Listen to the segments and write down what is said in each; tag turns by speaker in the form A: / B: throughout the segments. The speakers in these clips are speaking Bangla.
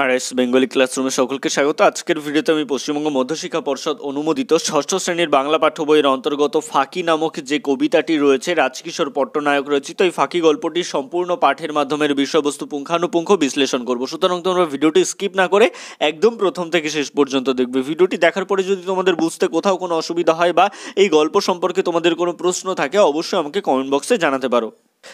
A: আর এস বেঙ্গলি ক্লাসরুমে সকলকে স্বাগত আজকের ভিডিওতে আমি পশ্চিমবঙ্গ মধ্যশিক্ষা পর্ষদ অনুমোদিত ষষ্ঠ শ্রেণীর বাংলা পাঠ্য বইয়ের অন্তর্গত ফাঁকি নামক যে কবিতাটি রয়েছে রাজকিশোর পট্টনায়ক রচিত এই ফাঁকি গল্পটি সম্পূর্ণ পাঠের মাধ্যমের বিষয়বস্তু পুঙ্খানুপুঙ্খ বিশ্লেষণ করব সুতরাং তোমরা ভিডিওটি স্কিপ না করে একদম প্রথম থেকে শেষ পর্যন্ত দেখবে ভিডিওটি দেখার পরে যদি তোমাদের বুঝতে কোথাও কোনো অসুবিধা হয় বা এই গল্প সম্পর্কে তোমাদের কোনো প্রশ্ন থাকে অবশ্যই আমাকে কমেন্ট বক্সে জানাতে পারো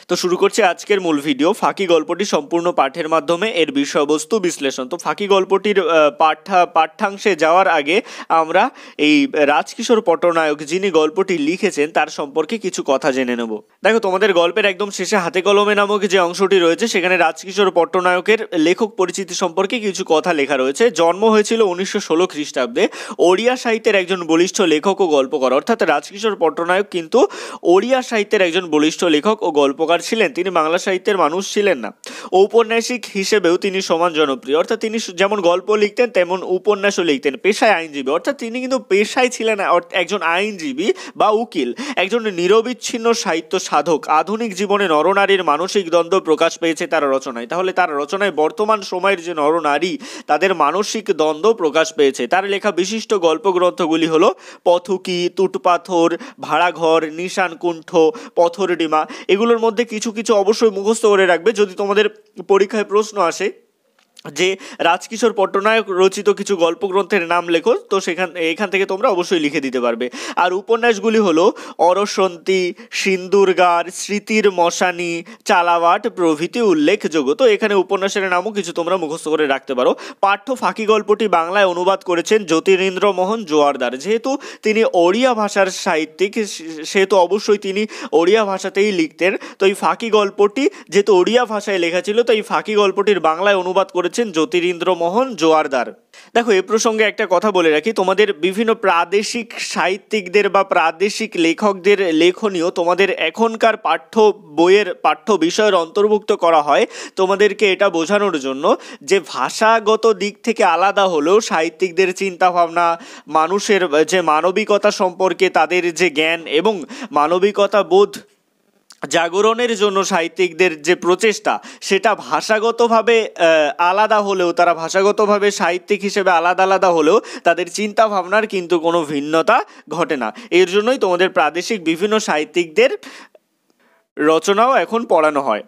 A: তো শুরু করছি আজকের মূল ভিডিও ফাঁকি গল্পটি সম্পূর্ণ পাঠের মাধ্যমে এর বিষয়বস্তু বিশ্লেষণ তো ফাঁকি গল্পটির পাঠা পাঠ্যাংশে যাওয়ার আগে আমরা এই রাজকিশোর পটনায়ক যিনি গল্পটি লিখেছেন তার সম্পর্কে কিছু কথা জেনে নেব দেখো তোমাদের গল্পের একদম শেষে হাতে কলমে নামক যে অংশটি রয়েছে সেখানে রাজকিশোর পট্টনায়কের লেখক পরিচিতি সম্পর্কে কিছু কথা লেখা রয়েছে জন্ম হয়েছিল উনিশশো ষোলো খ্রিস্টাব্দে ওড়িয়া সাহিত্যের একজন বলিষ্ঠ লেখক ও করা অর্থাৎ রাজকিশোর পট্টনায়ক কিন্তু ওড়িয়া সাহিত্যের একজন বলিষ্ঠ লেখক ও গল্প গল্পকার ছিলেন তিনি বাংলা সাহিত্যের মানুষ ছিলেন না ঔপন্যাসিক হিসেবেও তিনি সমান জনপ্রিয় অর্থাৎ তিনি যেমন গল্প লিখতেন তেমন উপন্যাসও লিখতেন পেশায় আইনজীবী অর্থাৎ তিনি কিন্তু পেশায় ছিলেন একজন আইনজীবী বা উকিল একজন নিরবিচ্ছিন্ন সাহিত্য সাধক আধুনিক জীবনে নরনারীর মানসিক দ্বন্দ্ব প্রকাশ পেয়েছে তার রচনায় তাহলে তার রচনায় বর্তমান সময়ের যে নরনারী তাদের মানসিক দ্বন্দ্ব প্রকাশ পেয়েছে তার লেখা বিশিষ্ট গল্পগ্রন্থগুলি হলো পথুকি তুটপাথর ভাড়াঘর নিশান কুণ্ঠ পথরডিমা এগুলোর মধ্যে মধ্যে কিছু কিছু অবশ্যই মুখস্থ করে রাখবে যদি তোমাদের পরীক্ষায় প্রশ্ন আসে যে রাজকিশোর পট্টনায়ক রচিত কিছু গল্পগ্রন্থের নাম লেখো তো সেখান এখান থেকে তোমরা অবশ্যই লিখে দিতে পারবে আর উপন্যাসগুলি হলো অরসন্তি সিন্দুরগার স্মৃতির মশানি চালাওয়াট প্রভৃতি উল্লেখযোগ্য তো এখানে উপন্যাসের নামও কিছু তোমরা মুখস্থ করে রাখতে পারো পাঠ্য ফাঁকি গল্পটি বাংলায় অনুবাদ করেছেন জ্যোতিরিন্দ্র মোহন জোয়ারদার যেহেতু তিনি ওড়িয়া ভাষার সাহিত্যিক সেহেতু অবশ্যই তিনি ওড়িয়া ভাষাতেই লিখতেন তো এই ফাঁকি গল্পটি যেহেতু ওড়িয়া ভাষায় লেখা ছিল তো এই ফাঁকি গল্পটির বাংলায় অনুবাদ করে করেছেন জ্যোতিরিন্দ্র মোহন জোয়ারদার দেখো এ প্রসঙ্গে একটা কথা বলে রাখি তোমাদের বিভিন্ন প্রাদেশিক সাহিত্যিকদের বা প্রাদেশিক লেখকদের লেখনীয় তোমাদের এখনকার পাঠ্য বইয়ের পাঠ্য বিষয়ের অন্তর্ভুক্ত করা হয় তোমাদেরকে এটা বোঝানোর জন্য যে ভাষাগত দিক থেকে আলাদা হলেও সাহিত্যিকদের চিন্তাভাবনা মানুষের যে মানবিকতা সম্পর্কে তাদের যে জ্ঞান এবং মানবিকতা বোধ জাগরণের জন্য সাহিত্যিকদের যে প্রচেষ্টা সেটা ভাষাগতভাবে আলাদা হলেও তারা ভাষাগতভাবে সাহিত্যিক হিসেবে আলাদা আলাদা হলেও তাদের চিন্তা ভাবনার কিন্তু কোনো ভিন্নতা ঘটে না এর জন্যই তোমাদের প্রাদেশিক বিভিন্ন সাহিত্যিকদের রচনাও এখন পড়ানো হয়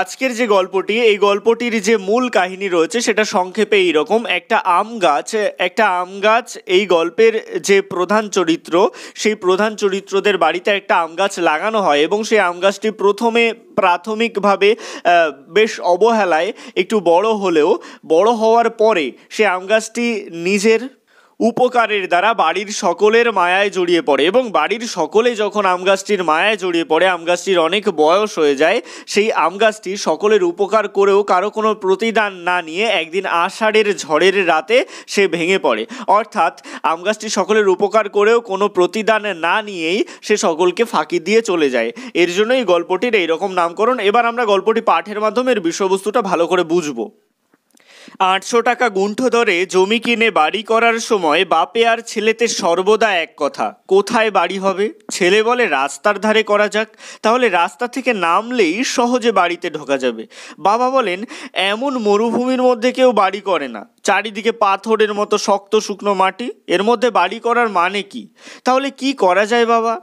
A: আজকের যে গল্পটি এই গল্পটির যে মূল কাহিনী রয়েছে সেটা সংক্ষেপে এইরকম একটা আম গাছ একটা আম গাছ এই গল্পের যে প্রধান চরিত্র সেই প্রধান চরিত্রদের বাড়িতে একটা আম গাছ লাগানো হয় এবং সেই আম গাছটি প্রথমে প্রাথমিকভাবে বেশ অবহেলায় একটু বড় হলেও বড় হওয়ার পরে সে আম গাছটি নিজের উপকারের দ্বারা বাড়ির সকলের মায়ায় জড়িয়ে পড়ে এবং বাড়ির সকলে যখন আম গাছটির মায়ায় জড়িয়ে পড়ে আম গাছটির অনেক বয়স হয়ে যায় সেই আম গাছটি সকলের উপকার করেও কারো কোনো প্রতিদান না নিয়ে একদিন আষাঢ়ের ঝড়ের রাতে সে ভেঙে পড়ে অর্থাৎ আম গাছটি সকলের উপকার করেও কোনো প্রতিদান না নিয়েই সে সকলকে ফাঁকি দিয়ে চলে যায় এর জন্যই গল্পটির এইরকম নামকরণ এবার আমরা গল্পটি পাঠের মাধ্যমে এর বিষয়বস্তুটা ভালো করে বুঝবো আটশো টাকা গুণ্ঠ ধরে জমি কিনে বাড়ি করার সময় বাপে আর ছেলেতে সর্বদা এক কথা কোথায় বাড়ি হবে ছেলে বলে রাস্তার ধারে করা যাক তাহলে রাস্তা থেকে নামলেই সহজে বাড়িতে ঢোকা যাবে বাবা বলেন এমন মরুভূমির মধ্যে কেউ বাড়ি করে না চারিদিকে পাথরের মতো শক্ত শুকনো মাটি এর মধ্যে বাড়ি করার মানে কি তাহলে কি করা যায় বাবা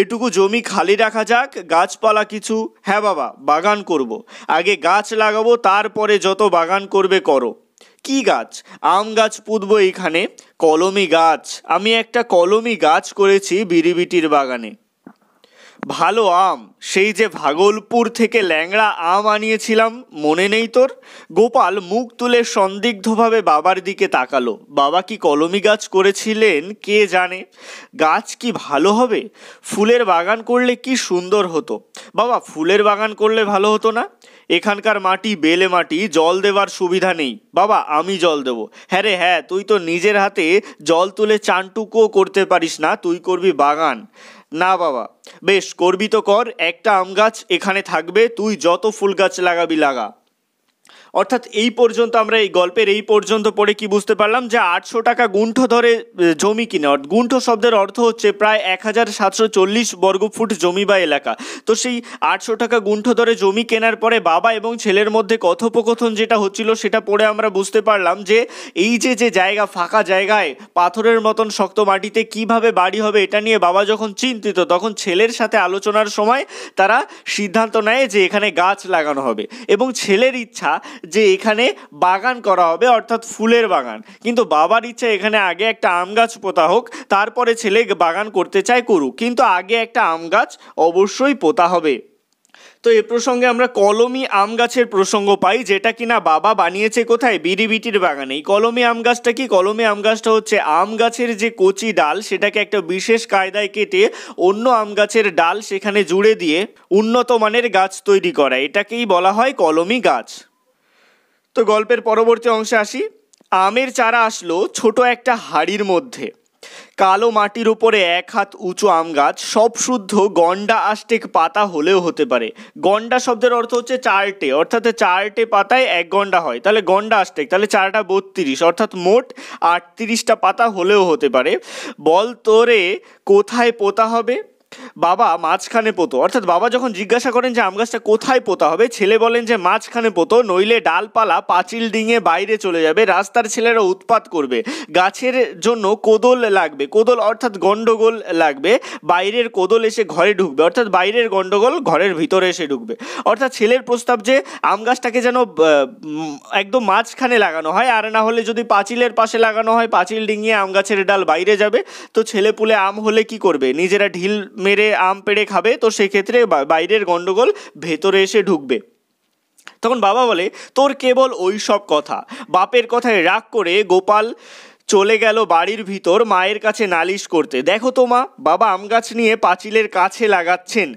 A: এটুকু জমি খালি রাখা যাক গাছপালা কিছু হ্যাঁ বাবা বাগান করব। আগে গাছ লাগাবো তারপরে যত বাগান করবে করো কি গাছ আম গাছ পুঁতবো এইখানে কলমি গাছ আমি একটা কলমি গাছ করেছি বিড়িবিটির বাগানে ভালো আম সেই যে ভাগলপুর থেকে ল্যাংড়া আম আনিয়েছিলাম মনে নেই তোর গোপাল মুখ তুলে সন্দিগ্ধভাবে বাবার দিকে তাকালো বাবা কি কলমি গাছ করেছিলেন কে জানে গাছ কি ভালো হবে ফুলের বাগান করলে কি সুন্দর হতো বাবা ফুলের বাগান করলে ভালো হতো না এখানকার মাটি বেলে মাটি জল দেবার সুবিধা নেই বাবা আমি জল দেব হ্যাঁ রে হ্যাঁ তুই তো নিজের হাতে জল তুলে চানটুকুও করতে পারিস না তুই করবি বাগান না বাবা বেশ করবি তো কর একটা আম গাছ এখানে থাকবে তুই যত ফুল গাছ লাগাবি লাগা অর্থাৎ এই পর্যন্ত আমরা এই গল্পের এই পর্যন্ত পড়ে কি বুঝতে পারলাম যে আটশো টাকা গুণ্ঠ ধরে জমি কিনে গুণ্ঠ শব্দের অর্থ হচ্ছে প্রায় এক হাজার সাতশো চল্লিশ বর্গফুট জমি বা এলাকা তো সেই আটশো টাকা গুণ্ঠ ধরে জমি কেনার পরে বাবা এবং ছেলের মধ্যে কথোপকথন যেটা হচ্ছিল সেটা পড়ে আমরা বুঝতে পারলাম যে এই যে যে জায়গা ফাঁকা জায়গায় পাথরের মতন শক্ত মাটিতে কিভাবে বাড়ি হবে এটা নিয়ে বাবা যখন চিন্তিত তখন ছেলের সাথে আলোচনার সময় তারা সিদ্ধান্ত নেয় যে এখানে গাছ লাগানো হবে এবং ছেলের ইচ্ছা যে এখানে বাগান করা হবে অর্থাৎ ফুলের বাগান কিন্তু বাবার ইচ্ছা এখানে আগে একটা আম গাছ পোতা হোক তারপরে ছেলে বাগান করতে চায় করুক কিন্তু আগে একটা আম গাছ অবশ্যই পোতা হবে তো এ প্রসঙ্গে আমরা কলমি আম গাছের প্রসঙ্গ পাই যেটা কিনা বাবা বানিয়েছে কোথায় বিড়িবিটির বাগানে এই কলমি আম গাছটা কি কলমি আম গাছটা হচ্ছে আম গাছের যে কচি ডাল সেটাকে একটা বিশেষ কায়দায় কেটে অন্য আম গাছের ডাল সেখানে জুড়ে দিয়ে উন্নত মানের গাছ তৈরি করা এটাকেই বলা হয় কলমি গাছ তো গল্পের পরবর্তী অংশে আসি আমের চারা আসলো ছোট একটা হাড়ির মধ্যে কালো মাটির উপরে এক হাত উঁচু আম গাছ সব শুদ্ধ গন্ডা আষ্টেক পাতা হলেও হতে পারে গন্ডা শব্দের অর্থ হচ্ছে চারটে অর্থাৎ চারটে পাতায় এক গন্ডা হয় তাহলে গন্ডা আষ্টেক তাহলে চারটা বত্রিশ অর্থাৎ মোট আটত্রিশটা পাতা হলেও হতে পারে বল তোরে কোথায় পোতা হবে বাবা মাঝখানে পোতো অর্থাৎ বাবা যখন জিজ্ঞাসা করেন যে আম গাছটা কোথায় পোতা হবে ছেলে বলেন যে মাঝখানে পোতো নইলে ডালপালা পাঁচিল ডিঙে বাইরে চলে যাবে রাস্তার ছেলেরা উৎপাত করবে গাছের জন্য কোদল লাগবে কোদল অর্থাৎ গণ্ডগোল লাগবে বাইরের কোদল এসে ঘরে ঢুকবে অর্থাৎ বাইরের গণ্ডগোল ঘরের ভিতরে এসে ঢুকবে অর্থাৎ ছেলের প্রস্তাব যে আম গাছটাকে যেন একদম মাঝখানে লাগানো হয় আর না হলে যদি পাঁচিলের পাশে লাগানো হয় পাঁচিল ডিঙিয়ে আম গাছের ডাল বাইরে যাবে তো ছেলে পুলে আম হলে কি করবে নিজেরা ঢিল মেরে আম পেড়ে খাবে তো সেক্ষেত্রে বাইরের গণ্ডগোল ভেতরে এসে ঢুকবে তখন বাবা বলে তোর কেবল ওই সব কথা বাপের কথায় রাগ করে গোপাল চলে গেল বাড়ির ভিতর মায়ের কাছে নালিশ করতে দেখো তো মা বাবা আম গাছ নিয়ে পাঁচিলের কাছে লাগাচ্ছেন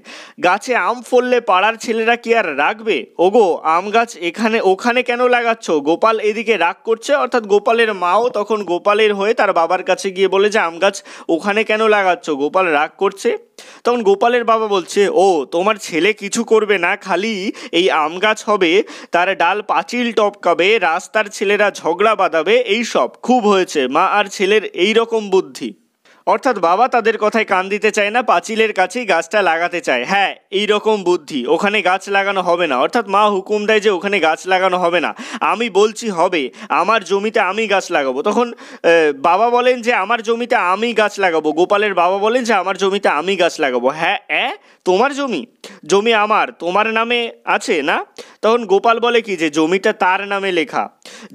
A: গাছে আম ফললে পাড়ার ছেলেরা কি আর রাখবে ওগো আম গাছ এখানে ওখানে কেন লাগাচ্ছ গোপাল এদিকে রাগ করছে অর্থাৎ গোপালের মাও তখন গোপালের হয়ে তার বাবার কাছে গিয়ে বলে যে আম গাছ ওখানে কেন লাগাচ্ছ গোপাল রাগ করছে তখন গোপালের বাবা বলছে ও তোমার ছেলে কিছু করবে না খালি এই আম গাছ হবে তার ডাল পাঁচিল টপকাবে রাস্তার ছেলেরা ঝগড়া বাঁধাবে এইসব খুব হয়েছে মা আর ছেলের এই রকম বুদ্ধি অর্থাৎ বাবা তাদের কথায় কান দিতে চায় না পাঁচিলের কাছেই গাছটা লাগাতে চায় হ্যাঁ এই রকম বুদ্ধি ওখানে গাছ লাগানো হবে না অর্থাৎ মা হুকুম দেয় যে ওখানে গাছ লাগানো হবে না আমি বলছি হবে আমার জমিতে আমি গাছ লাগাবো তখন বাবা বলেন যে আমার জমিতে আমি গাছ লাগাবো গোপালের বাবা বলেন যে আমার জমিতে আমি গাছ লাগাবো হ্যাঁ এ তোমার জমি জমি আমার তোমার নামে আছে না তখন গোপাল বলে কি যে জমিটা তার নামে লেখা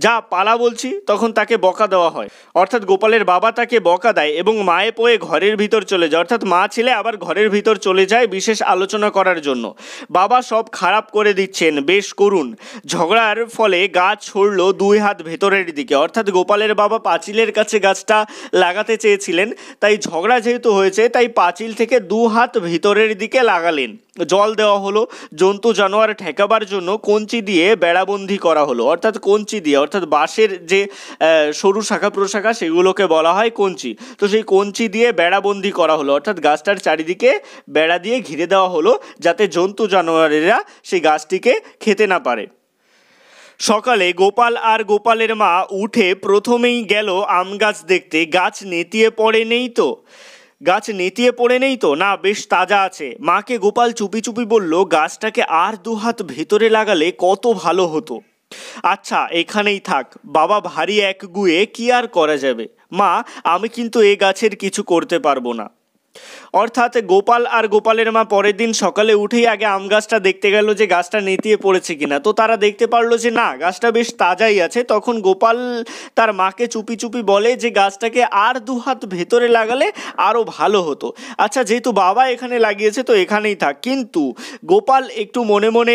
A: যা পালা বলছি তখন তাকে বকা দেওয়া হয় অর্থাৎ গোপালের বাবা তাকে বকা দেয় এবং মা পায়ে পয়ে ঘরের ভিতর চলে যায় অর্থাৎ মা ছেলে আবার ঘরের ভিতর চলে যায় বিশেষ আলোচনা করার জন্য বাবা সব খারাপ করে দিচ্ছেন বেশ করুন ঝগড়ার ফলে গাছ ছড়ল দুই হাত ভেতরের দিকে অর্থাৎ গোপালের বাবা পাঁচিলের কাছে গাছটা লাগাতে চেয়েছিলেন তাই ঝগড়া যেহেতু হয়েছে তাই পাঁচিল থেকে দু হাত ভিতরের দিকে লাগালেন জল দেওয়া হলো জন্তু জানোয়ার ঠেকাবার জন্য কঞ্চি দিয়ে বেড়াবন্দি করা হলো অর্থাৎ কঞ্চি দিয়ে অর্থাৎ বাঁশের যে সরু শাখা প্রশাখা সেগুলোকে বলা হয় কঞ্চি তো সেই কঞ্চি কঞ্চি দিয়ে বেড়াবন্দি করা হলো অর্থাৎ গাছটার চারিদিকে বেড়া দিয়ে ঘিরে দেওয়া হলো যাতে জন্তু জানোয়ারেরা সেই গাছটিকে খেতে না পারে সকালে গোপাল আর গোপালের মা উঠে প্রথমেই গেল আম গাছ দেখতে গাছ নেতিয়ে পড়ে নেই তো গাছ নেতিয়ে পড়ে নেই তো না বেশ তাজা আছে মাকে গোপাল চুপি চুপি বলল গাছটাকে আর দুহাত ভেতরে লাগালে কত ভালো হতো আচ্ছা এখানেই থাক বাবা ভারী এক গুয়ে কি আর করা যাবে মা আমি কিন্তু এ গাছের কিছু করতে পারবো না অর্থাৎ গোপাল আর গোপালের মা পরের দিন সকালে উঠেই আগে আম গাছটা দেখতে গেল যে গাছটা নেতিয়ে পড়েছে কিনা তো তারা দেখতে পারলো যে না গাছটা বেশ তাজাই আছে তখন গোপাল তার মাকে চুপি চুপি বলে যে গাছটাকে আর দু হাত ভেতরে লাগালে আরও ভালো হতো আচ্ছা যেহেতু বাবা এখানে লাগিয়েছে তো এখানেই থাক কিন্তু গোপাল একটু মনে মনে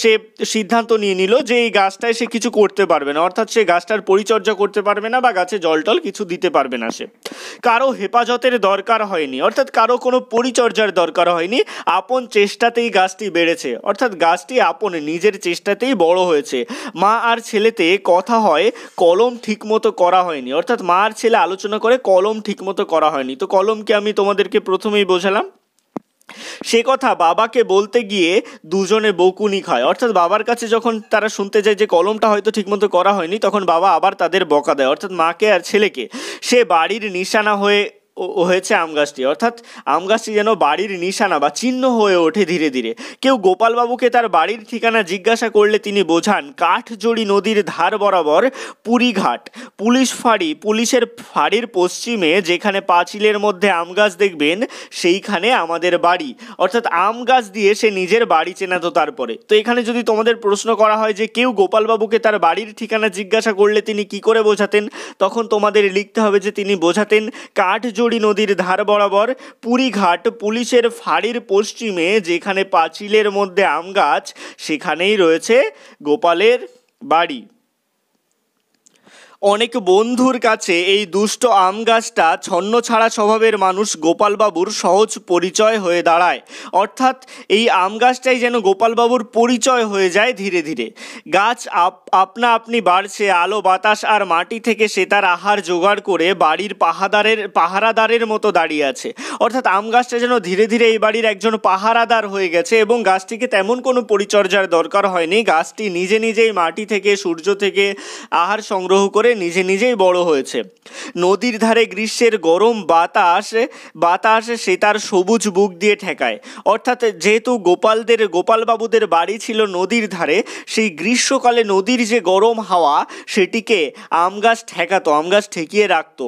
A: সে সিদ্ধান্ত নিয়ে নিল যে এই গাছটায় সে কিছু করতে পারবে না অর্থাৎ সে গাছটার পরিচর্যা করতে পারবে না বা গাছে জল টল কিছু দিতে পারবে না সে কারো হেফাজতের দরকার হয়নি অর্থাৎ কারো কারো কোনো পরিচর্যার দরকার হয়নি আপন চেষ্টাতেই গাছটি বেড়েছে অর্থাৎ গাছটি আপন নিজের চেষ্টাতেই বড় হয়েছে মা আর ছেলেতে কথা হয় কলম ঠিকমতো করা হয়নি অর্থাৎ মা আর ছেলে আলোচনা করে কলম ঠিকমতো করা হয়নি তো কলমকে আমি তোমাদেরকে প্রথমেই বোঝালাম সে কথা বাবাকে বলতে গিয়ে দুজনে বকুনি খায় অর্থাৎ বাবার কাছে যখন তারা শুনতে যায় যে কলমটা হয়তো ঠিকমতো করা হয়নি তখন বাবা আবার তাদের বকা দেয় অর্থাৎ মাকে আর ছেলেকে সে বাড়ির নিশানা হয়ে হয়েছে আম গাছটি অর্থাৎ আম গাছটি যেন বাড়ির নিশানা বা চিহ্ন হয়ে ওঠে ধীরে ধীরে কেউ গোপালবাবুকে তার বাড়ির ঠিকানা জিজ্ঞাসা করলে তিনি বোঝান কাঠজড়ি নদীর ধার বরাবর পুরীঘাট পুলিশ ফাঁড়ি পুলিশের ফাঁড়ির পশ্চিমে যেখানে পাঁচিলের মধ্যে আম গাছ দেখবেন সেইখানে আমাদের বাড়ি অর্থাৎ আম গাছ দিয়ে সে নিজের বাড়ি চেনাতো তারপরে তো এখানে যদি তোমাদের প্রশ্ন করা হয় যে কেউ গোপালবাবুকে তার বাড়ির ঠিকানা জিজ্ঞাসা করলে তিনি কি করে বোঝাতেন তখন তোমাদের লিখতে হবে যে তিনি বোঝাতেন কাঠজড়ি সুন্দরী নদীর ধার বরাবর পুরীঘাট পুলিশের ফাঁড়ির পশ্চিমে যেখানে পাঁচিলের মধ্যে আম গাছ সেখানেই রয়েছে গোপালের বাড়ি অনেক বন্ধুর কাছে এই দুষ্ট আম গাছটা ছন্ন ছাড়া স্বভাবের মানুষ গোপালবাবুর সহজ পরিচয় হয়ে দাঁড়ায় অর্থাৎ এই আম গাছটাই যেন গোপালবাবুর পরিচয় হয়ে যায় ধীরে ধীরে গাছ আপনা আপনি বাড়ছে আলো বাতাস আর মাটি থেকে সে তার আহার জোগাড় করে বাড়ির পাহাদারের পাহারাদারের মতো দাঁড়িয়ে আছে অর্থাৎ আম গাছটা যেন ধীরে ধীরে এই বাড়ির একজন পাহারাদার হয়ে গেছে এবং গাছটিকে তেমন কোনো পরিচর্যার দরকার হয়নি গাছটি নিজে নিজেই মাটি থেকে সূর্য থেকে আহার সংগ্রহ করে করে নিজে নিজেই বড় হয়েছে নদীর ধারে গ্রীষ্মের গরম বাতাস বাতাস সে তার সবুজ বুক দিয়ে ঠেকায় অর্থাৎ যেহেতু গোপালদের গোপালবাবুদের বাড়ি ছিল নদীর ধারে সেই গ্রীষ্মকালে নদীর যে গরম হাওয়া সেটিকে আম গাছ ঠেকাতো আম গাছ ঠেকিয়ে রাখতো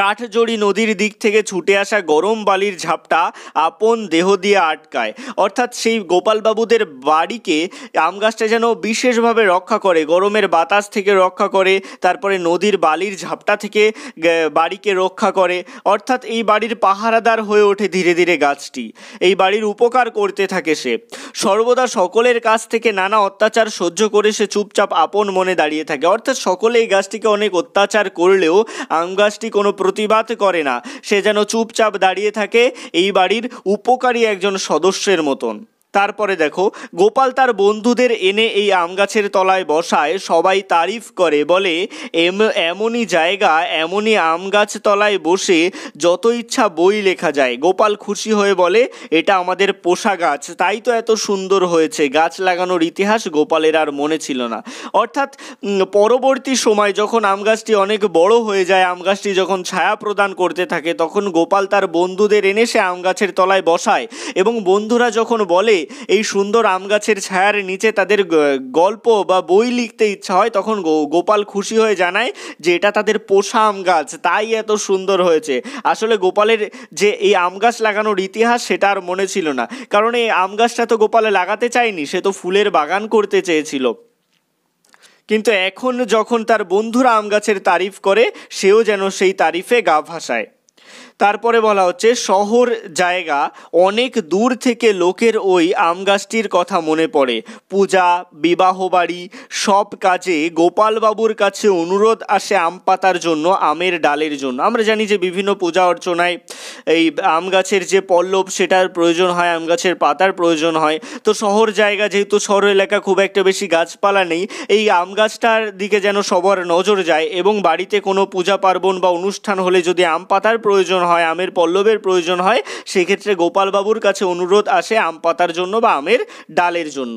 A: কাঠজড়ি নদীর দিক থেকে ছুটে আসা গরম বালির ঝাপটা আপন দেহ দিয়ে আটকায় অর্থাৎ সেই গোপালবাবুদের বাড়িকে আম গাছটা যেন বিশেষভাবে রক্ষা করে গরমের বাতাস থেকে রক্ষা করে তারপরে নদীর বালির ঝাপটা থেকে বাড়িকে রক্ষা করে অর্থাৎ এই বাড়ির পাহারাদার হয়ে ওঠে ধীরে ধীরে গাছটি এই বাড়ির উপকার করতে থাকে সে সর্বদা সকলের কাছ থেকে নানা অত্যাচার সহ্য করে সে চুপচাপ আপন মনে দাঁড়িয়ে থাকে অর্থাৎ সকলে এই গাছটিকে অনেক অত্যাচার করলেও আম গাছটি কোনো প্রতিবাদ করে না সে যেন চুপচাপ দাঁড়িয়ে থাকে এই বাড়ির উপকারী একজন সদস্যের মতন তারপরে দেখো গোপাল তার বন্ধুদের এনে এই আম গাছের তলায় বসায় সবাই তারিফ করে বলে এম এমনই জায়গা এমনই আম গাছ তলায় বসে যত ইচ্ছা বই লেখা যায় গোপাল খুশি হয়ে বলে এটা আমাদের পোষা গাছ তাই তো এত সুন্দর হয়েছে গাছ লাগানোর ইতিহাস গোপালের আর মনে ছিল না অর্থাৎ পরবর্তী সময় যখন আম গাছটি অনেক বড় হয়ে যায় আম গাছটি যখন ছায়া প্রদান করতে থাকে তখন গোপাল তার বন্ধুদের এনে সে আম গাছের তলায় বসায় এবং বন্ধুরা যখন বলে এই সুন্দর আম গাছের ছায়ার নিচে তাদের গল্প বা বই লিখতে ইচ্ছা হয় তখন গোপাল খুশি হয়ে জানায় যে এটা তাদের পোষা আম গাছ তাই এত সুন্দর হয়েছে আসলে গোপালের যে এই আম গাছ লাগানোর ইতিহাস সেটা আর মনে ছিল না কারণ এই আম গাছটা তো গোপালে লাগাতে চায়নি সে তো ফুলের বাগান করতে চেয়েছিল কিন্তু এখন যখন তার বন্ধুরা আম গাছের তারিফ করে সেও যেন সেই তারিফে গা ভাসায় তারপরে বলা হচ্ছে শহর জায়গা অনেক দূর থেকে লোকের ওই আম গাছটির কথা মনে পড়ে পূজা বিবাহ বাড়ি সব কাজে গোপালবাবুর কাছে অনুরোধ আসে আম পাতার জন্য আমের ডালের জন্য আমরা জানি যে বিভিন্ন পূজা অর্চনায় এই আম গাছের যে পল্লব সেটার প্রয়োজন হয় আম গাছের পাতার প্রয়োজন হয় তো শহর জায়গা যেহেতু শহর এলাকা খুব একটা বেশি গাছপালা নেই এই আম গাছটার দিকে যেন সবার নজর যায় এবং বাড়িতে কোনো পূজা পার্বণ বা অনুষ্ঠান হলে যদি আম পাতার প্রয়োজন প্রয়োজন হয় আমের পল্লবের প্রয়োজন হয় সেক্ষেত্রে গোপালবাবুর কাছে অনুরোধ আসে আম পাতার জন্য বা আমের ডালের জন্য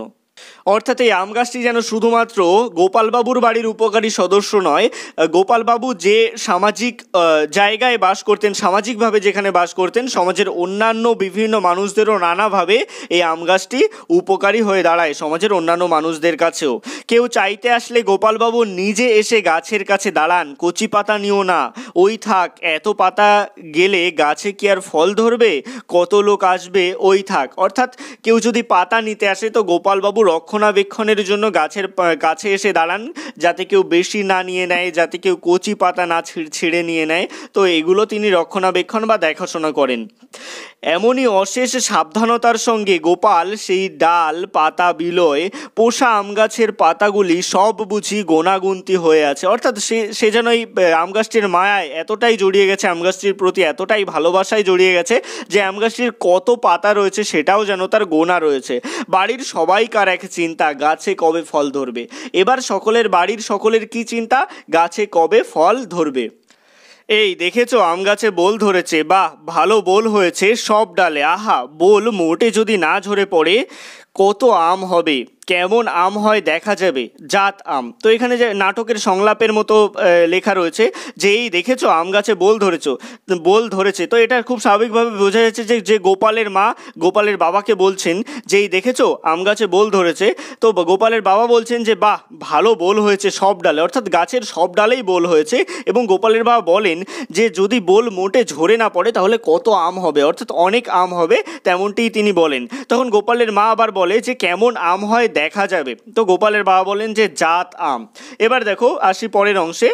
A: অর্থাৎ এই আম গাছটি যেন শুধুমাত্র গোপালবাবুর বাড়ির উপকারী সদস্য নয় গোপালবাবু যে সামাজিক জায়গায় বাস করতেন সামাজিকভাবে যেখানে বাস করতেন সমাজের অন্যান্য বিভিন্ন মানুষদেরও নানাভাবে এই আম গাছটি উপকারী হয়ে দাঁড়ায় সমাজের অন্যান্য মানুষদের কাছেও কেউ চাইতে আসলে গোপালবাবু নিজে এসে গাছের কাছে দাঁড়ান কচি পাতা নিও না ওই থাক এত পাতা গেলে গাছে কি আর ফল ধরবে কত লোক আসবে ওই থাক অর্থাৎ কেউ যদি পাতা নিতে আসে তো গোপালবাবুর রক্ষণাবেক্ষণের জন্য গাছের কাছে এসে দাঁড়ান যাতে কেউ বেশি না নিয়ে নেয় যাতে কেউ কচি পাতা না ছিঁড়ে নিয়ে নেয় তো এগুলো তিনি রক্ষণাবেক্ষণ বা দেখাশোনা করেন এমনই অশেষ সাবধানতার সঙ্গে গোপাল সেই ডাল পাতা বিলয় পোষা আম গাছের পাতাগুলি সব বুঝি গোনাগুনতি হয়ে আছে অর্থাৎ সে সে যেন এই আম গাছটির মায়ায় এতটাই জড়িয়ে গেছে আম গাছটির প্রতি এতটাই ভালোবাসায় জড়িয়ে গেছে যে আম গাছটির কত পাতা রয়েছে সেটাও যেন তার গোনা রয়েছে বাড়ির সবাইকার এক চিন্তা গাছে কবে ফল ধরবে এবার সকলের বাড়ির সকলের কি চিন্তা গাছে কবে ফল ধরবে এই দেখেছো আম গাছে বোল ধরেছে বা ভালো বোল হয়েছে সব ডালে আহা বোল মোটে যদি না ঝরে পড়ে কত আম হবে কেমন আম হয় দেখা যাবে জাত আম তো এখানে যে নাটকের সংলাপের মতো লেখা রয়েছে যে এই দেখেছো আম গাছে বোল ধরেছো বোল ধরেছে তো এটা খুব স্বাভাবিকভাবে বোঝা যাচ্ছে যে যে গোপালের মা গোপালের বাবাকে বলছেন যে এই দেখেছো আম গাছে বোল ধরেছে তো গোপালের বাবা বলছেন যে বাহ ভালো বোল হয়েছে সব ডালে অর্থাৎ গাছের সব ডালেই বোল হয়েছে এবং গোপালের বাবা বলেন যে যদি বোল মোটে ঝরে না পড়ে তাহলে কত আম হবে অর্থাৎ অনেক আম হবে তেমনটি তিনি বলেন তখন গোপালের মা আবার বলেন বলে যে কেমন আম হয় দেখা যাবে তো গোপালের বাবা বলেন যে জাত আম এবার দেখো আসি পরের অংশে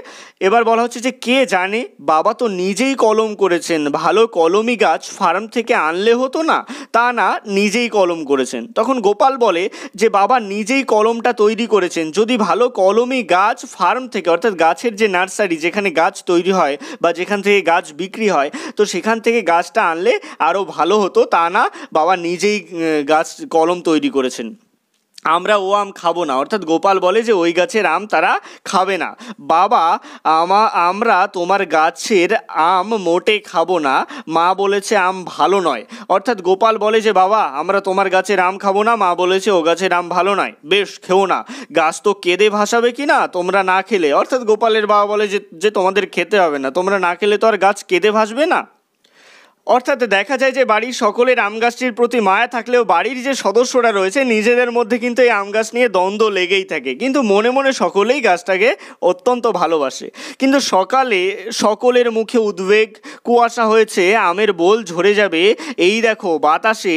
A: এবার বলা হচ্ছে যে কে জানে বাবা তো নিজেই কলম করেছেন ভালো কলমি গাছ ফার্ম থেকে আনলে হতো না তা না নিজেই কলম করেছেন তখন গোপাল বলে যে বাবা নিজেই কলমটা তৈরি করেছেন যদি ভালো কলমি গাছ ফার্ম থেকে অর্থাৎ গাছের যে নার্সারি যেখানে গাছ তৈরি হয় বা যেখান থেকে গাছ বিক্রি হয় তো সেখান থেকে গাছটা আনলে আরও ভালো হতো তা না বাবা নিজেই গাছ কলম তৈরি তৈরি করেছেন আমরা ও আম খাবো না অর্থাৎ গোপাল বলে যে ওই গাছের আম তারা খাবে না বাবা আমা আমরা তোমার গাছের আম মোটে খাবো না মা বলেছে আম ভালো নয় অর্থাৎ গোপাল বলে যে বাবা আমরা তোমার গাছের আম খাবো না মা বলেছে ও গাছের আম ভালো নয় বেশ খেও না গাছ তো কেঁদে ভাসাবে কি না তোমরা না খেলে অর্থাৎ গোপালের বাবা বলে যে যে তোমাদের খেতে হবে না তোমরা না খেলে তো আর গাছ কেঁদে ভাসবে না অর্থাৎ দেখা যায় যে বাড়ির সকলের আম গাছটির প্রতি মায়া থাকলেও বাড়ির যে সদস্যরা রয়েছে নিজেদের মধ্যে কিন্তু এই আম গাছ নিয়ে দ্বন্দ্ব লেগেই থাকে কিন্তু মনে মনে সকলেই গাছটাকে অত্যন্ত ভালোবাসে কিন্তু সকালে সকলের মুখে উদ্বেগ কুয়াশা হয়েছে আমের বোল ঝরে যাবে এই দেখো বাতাসে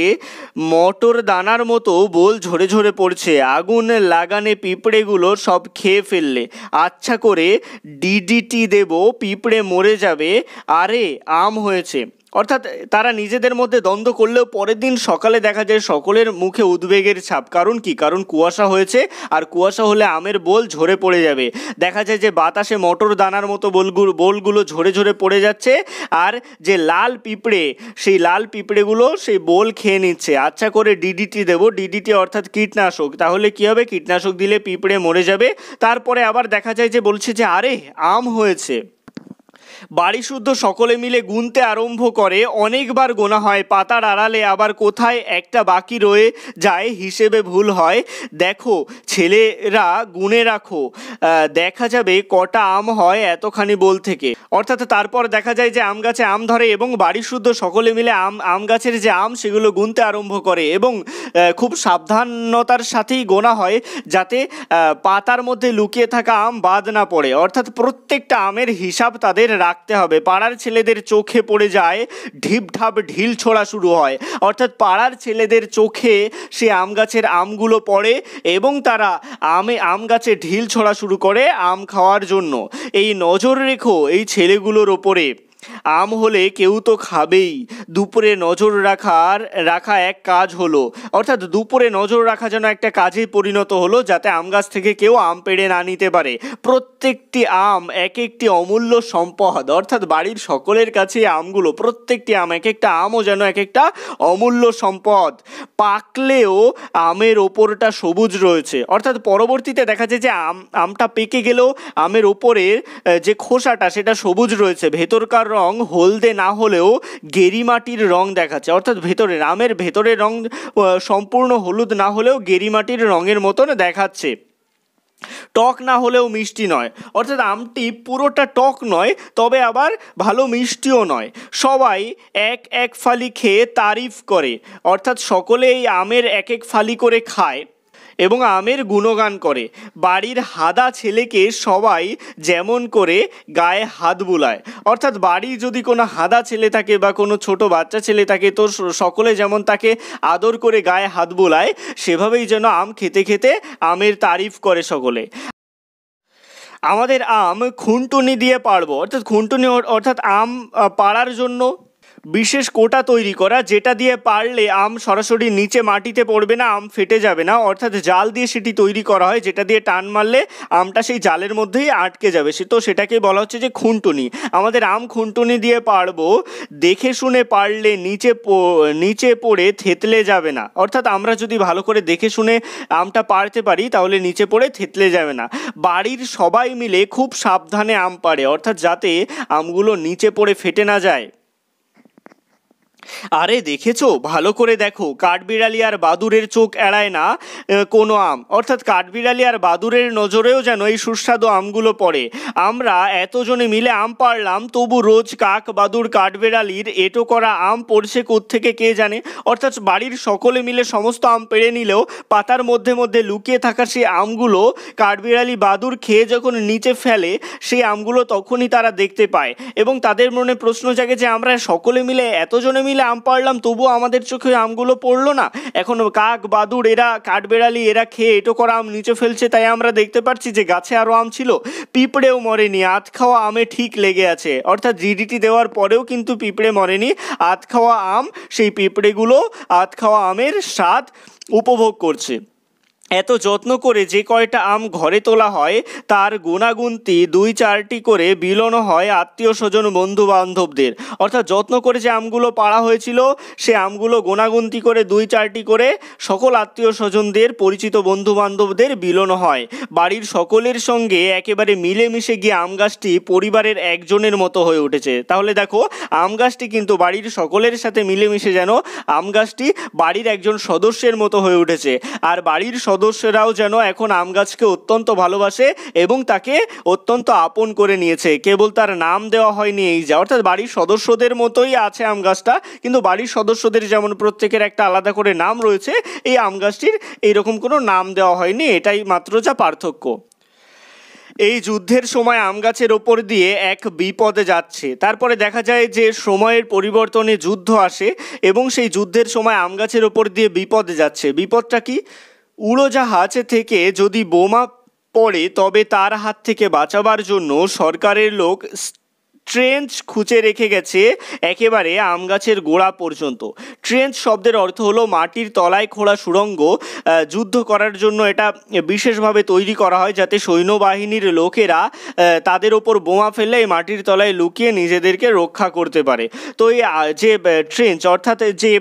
A: মটর দানার মতো বোল ঝরে ঝরে পড়ছে আগুন লাগানে পিঁপড়েগুলো সব খেয়ে ফেললে আচ্ছা করে ডিডিটি দেব পিঁপড়ে মরে যাবে আরে আম হয়েছে অর্থাৎ তারা নিজেদের মধ্যে দ্বন্দ্ব করলেও পরের দিন সকালে দেখা যায় সকলের মুখে উদ্বেগের ছাপ কারণ কি কারণ কুয়াশা হয়েছে আর কুয়াশা হলে আমের বোল ঝরে পড়ে যাবে দেখা যায় যে বাতাসে মটর দানার মতো বোলগুলো বোলগুলো ঝরে ঝরে পড়ে যাচ্ছে আর যে লাল পিঁপড়ে সেই লাল পিঁপড়েগুলো সেই বোল খেয়ে নিচ্ছে আচ্ছা করে ডিডিটি দেব ডিডিটি অর্থাৎ কীটনাশক তাহলে কি হবে কীটনাশক দিলে পিঁপড়ে মরে যাবে তারপরে আবার দেখা যায় যে বলছে যে আরে আম হয়েছে বাড়ি শুদ্ধ সকলে মিলে গুনতে আরম্ভ করে অনেকবার গোনা হয় পাতার আড়ালে আবার কোথায় একটা বাকি রয়ে যায় হিসেবে ভুল হয় দেখো ছেলেরা গুনে রাখো দেখা যাবে কটা আম হয় এতখানি বল থেকে অর্থাৎ তারপর দেখা যায় যে আম গাছে আম ধরে এবং বাড়ি শুদ্ধ সকলে মিলে আম আম গাছের যে আম সেগুলো গুনতে আরম্ভ করে এবং খুব সাবধানতার সাথেই গোনা হয় যাতে পাতার মধ্যে লুকিয়ে থাকা আম বাদ না পড়ে অর্থাৎ প্রত্যেকটা আমের হিসাব তাদের রাখতে হবে পাড়ার ছেলেদের চোখে পড়ে যায় ঢিপঢাপ ঢিল ছোড়া শুরু হয় অর্থাৎ পাড়ার ছেলেদের চোখে সে আম গাছের আমগুলো পড়ে এবং তারা আমে আম গাছে ঢিল ছোড়া শুরু করে আম খাওয়ার জন্য এই নজর রেখো এই ছেলেগুলোর ওপরে আম হলে কেউ তো খাবেই দুপুরে নজর রাখার রাখা এক কাজ হলো অর্থাৎ দুপুরে নজর রাখা যেন একটা কাজে পরিণত হলো যাতে আম গাছ থেকে কেউ আম পেড়ে না নিতে পারে প্রত্যেকটি আম এক একটি অমূল্য সম্পদ অর্থাৎ বাড়ির সকলের কাছে আমগুলো প্রত্যেকটি আম এক একটা আমও যেন এক একটা অমূল্য সম্পদ পাকলেও আমের ওপরটা সবুজ রয়েছে অর্থাৎ পরবর্তীতে দেখা যায় যে আম আমটা পেকে গেলেও আমের ওপরের যে খোসাটা সেটা সবুজ রয়েছে ভেতরকার রং হলদে না হলেও গেরিমাটির রং দেখাচ্ছে অর্থাৎ ভেতরে রামের ভেতরে রং সম্পূর্ণ হলুদ না হলেও গেরিমাটির রঙের মতন দেখাচ্ছে টক না হলেও মিষ্টি নয় অর্থাৎ আমটি পুরোটা টক নয় তবে আবার ভালো মিষ্টিও নয় সবাই এক এক ফালি খেয়ে তারিফ করে অর্থাৎ সকলে এই আমের এক এক ফালি করে খায় এবং আমের গুণগান করে বাড়ির হাদা ছেলেকে সবাই যেমন করে গায়ে হাত বুলায় অর্থাৎ বাড়ি যদি কোনো হাদা ছেলে থাকে বা কোনো ছোট বাচ্চা ছেলে থাকে তো সকলে যেমন তাকে আদর করে গায়ে হাত বোলায় সেভাবেই যেন আম খেতে খেতে আমের তারিফ করে সকলে আমাদের আম খুন্টুনি দিয়ে পারবো অর্থাৎ খুন্টুনি অর্থাৎ আম পাড়ার জন্য বিশেষ কোটা তৈরি করা যেটা দিয়ে পারলে আম সরাসরি নিচে মাটিতে পড়বে না আম ফেটে যাবে না অর্থাৎ জাল দিয়ে সেটি তৈরি করা হয় যেটা দিয়ে টান মারলে আমটা সেই জালের মধ্যেই আটকে যাবে সে তো সেটাকেই বলা হচ্ছে যে খুনটুনি আমাদের আম খুনটুনি দিয়ে পারব দেখে শুনে পারলে নিচে নিচে পড়ে থেতলে যাবে না অর্থাৎ আমরা যদি ভালো করে দেখে শুনে আমটা পারতে পারি তাহলে নিচে পড়ে থেতলে যাবে না বাড়ির সবাই মিলে খুব সাবধানে আম পারে অর্থাৎ যাতে আমগুলো নিচে পড়ে ফেটে না যায় আরে দেখেছো ভালো করে দেখো কাঠবিড়ালি আর বাদুরের চোখ এড়ায় না কোনো আম অর্থাৎ কাঠবিড়ালি আর বাদুরের নজরেও যেন এই সুস্বাদু আমগুলো পড়ে আমরা এতজনে মিলে আম পারলাম তবু রোজ কাক বাদুর কাঠবিড়ালির এটো করা আম পড়ছে থেকে কে জানে অর্থাৎ বাড়ির সকলে মিলে সমস্ত আম পেড়ে নিলেও পাতার মধ্যে মধ্যে লুকিয়ে থাকা সেই আমগুলো কাঠবিড়ালি বাদুর খেয়ে যখন নিচে ফেলে সেই আমগুলো তখনই তারা দেখতে পায় এবং তাদের মনে প্রশ্ন জাগে যে আমরা সকলে মিলে এতজনে মিলে আম পারলাম তবুও আমাদের চোখে আমগুলো পড়লো না এখন কাক বাদুড় এরা কাঠবেড়ালি এরা খেয়ে এটো করা আম নিচে ফেলছে তাই আমরা দেখতে পাচ্ছি যে গাছে আরও আম ছিল পিঁপড়েও মরেনি আত খাওয়া আমে ঠিক লেগে আছে অর্থাৎ জিডিটি দেওয়ার পরেও কিন্তু পিঁপড়ে মরেনি আত খাওয়া আম সেই পিঁপড়েগুলো আত খাওয়া আমের স্বাদ উপভোগ করছে এত যত্ন করে যে কয়টা আম ঘরে তোলা হয় তার গুণাগুনতি দুই চারটি করে বিলন হয় আত্মীয় স্বজন বন্ধু বান্ধবদের অর্থাৎ যত্ন করে যে আমগুলো পাড়া হয়েছিল সে আমগুলো গুণাগুনতি করে দুই চারটি করে সকল আত্মীয় স্বজনদের পরিচিত বন্ধু বান্ধবদের বিলন হয় বাড়ির সকলের সঙ্গে একেবারে মিলেমিশে গিয়ে আম গাছটি পরিবারের একজনের মতো হয়ে উঠেছে তাহলে দেখো আম গাছটি কিন্তু বাড়ির সকলের সাথে মিলেমিশে যেন আম গাছটি বাড়ির একজন সদস্যের মতো হয়ে উঠেছে আর বাড়ির সদস্যরাও যেন এখন আম গাছকে অত্যন্ত ভালোবাসে এবং তাকে অত্যন্ত আপন করে নিয়েছে কেবল তার নাম দেওয়া হয়নি এই যা অর্থাৎ বাড়ির সদস্যদের মতোই আছে আম গাছটা কিন্তু বাড়ির সদস্যদের যেমন প্রত্যেকের একটা আলাদা করে নাম রয়েছে এই আম গাছটির এইরকম কোনো নাম দেওয়া হয়নি এটাই মাত্র যা পার্থক্য এই যুদ্ধের সময় আম গাছের ওপর দিয়ে এক বিপদে যাচ্ছে তারপরে দেখা যায় যে সময়ের পরিবর্তনে যুদ্ধ আসে এবং সেই যুদ্ধের সময় আম গাছের ওপর দিয়ে বিপদে যাচ্ছে বিপদটা কি উড়োজাহাজ থেকে যদি বোমা পড়ে তবে তার হাত থেকে বাঁচাবার জন্য সরকারের লোক ট্রেঞ্চ খুঁচে রেখে গেছে একেবারে আম গাছের গোড়া পর্যন্ত ট্রেঞ্চ শব্দের অর্থ হলো মাটির তলায় খোঁড়া সুড়ঙ্গ যুদ্ধ করার জন্য এটা বিশেষভাবে তৈরি করা হয় যাতে সৈন্যবাহিনীর লোকেরা তাদের ওপর বোমা ফেলে এই মাটির তলায় লুকিয়ে নিজেদেরকে রক্ষা করতে পারে তো এই যে ট্রেঞ্চ অর্থাৎ যে